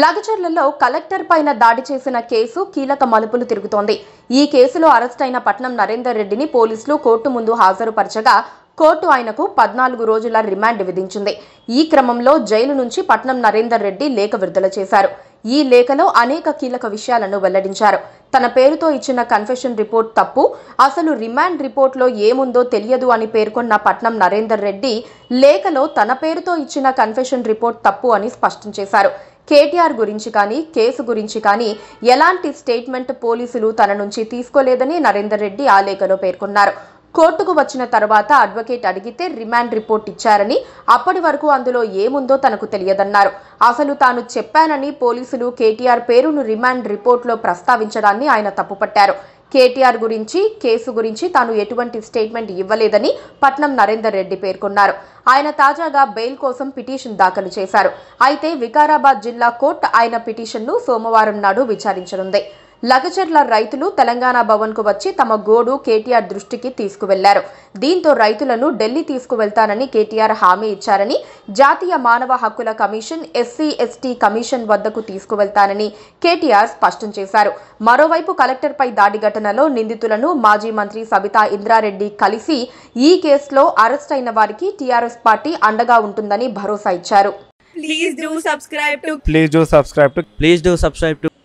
లగచర్లలో collector పైన దాడి చేసిన కేసు కీలక మలుపులు తిరుగుతోంది ఈ కేసులో అరెస్ట్ అయిన పట్నం నరేందర్ రెడ్డిని పోలీసులు కోర్టు ముందు హాజరుపరచగా కోర్టు ఆయనకు పద్నాలుగు రోజుల రిమాండ్ విధించింది ఈ క్రమంలో జైలు నుంచి పట్నం నరేందర్ రెడ్డి లేఖ విడుదల చేశారు ఈ లేఖలో అనేక కీలక విషయాలను వెల్లడించారు తన పేరుతో ఇచ్చిన కన్ఫెషన్ రిపోర్ట్ తప్పు అసలు రిమాండ్ రిపోర్ట్లో ఏముందో తెలియదు అని పేర్కొన్న పట్నం నరేందర్ రెడ్డి లేఖలో తన పేరుతో ఇచ్చిన కన్ఫెషన్ రిపోర్ట్ తప్పు అని స్పష్టం చేశారు కేటీఆర్ గురించి కానీ కేసు గురించి కానీ ఎలాంటి స్టేట్మెంట్ పోలీసులు తన నుంచి తీసుకోలేదని నరేందర్ రెడ్డి ఆలేఖలో పేర్కొన్నారు కోర్టుకు వచ్చిన తర్వాత అడ్వకేట్ అడిగితే రిమాండ్ రిపోర్ట్ ఇచ్చారని అప్పటి వరకు అందులో ఏముందో తనకు తెలియదన్నారు అసలు తాను చెప్పానని పోలీసులు కేటీఆర్ పేరును రిమాండ్ రిపోర్ట్లో ప్రస్తావించడాన్ని ఆయన తప్పుపట్టారు కేటీఆర్ గురించి కేసు గురించి తాను ఎటువంటి స్టేట్మెంట్ ఇవ్వలేదని పట్నం నరేందర్ రెడ్డి పేర్కొన్నారు ఆయన తాజాగా బెయిల్ కోసం పిటిషన్ దాఖలు చేశారు అయితే వికారాబాద్ జిల్లా కోర్టు ఆయన పిటిషన్ను సోమవారం నాడు విచారించనుంది లగచర్ల రైతులు తెలంగాణ భవన్కు వచ్చి తమ గోడు కేటీఆర్ దృష్టికి తీసుకువెళ్లారు దీంతో రైతులను ఢిల్లీ తీసుకువెళ్తానని కేటీఆర్ హామీ ఇచ్చారని జాతీయ మానవ హక్కుల కమిషన్ ఎస్సీ ఎస్టీ కమిషన్ వద్దకు తీసుకువెళ్తానని కేటీఆర్ స్పష్టం చేశారు మరోవైపు కలెక్టర్పై దాడి ఘటనలో నిందితులను మాజీ మంత్రి సబితా ఇంద్రారెడ్డి కలిసి ఈ కేసులో అరెస్ట్ అయిన వారికి టీఆర్ఎస్ పార్టీ అండగా ఉంటుందని భరోసా ఇచ్చారు Please do subscribe to. Please do subscribe to. Please do subscribe to.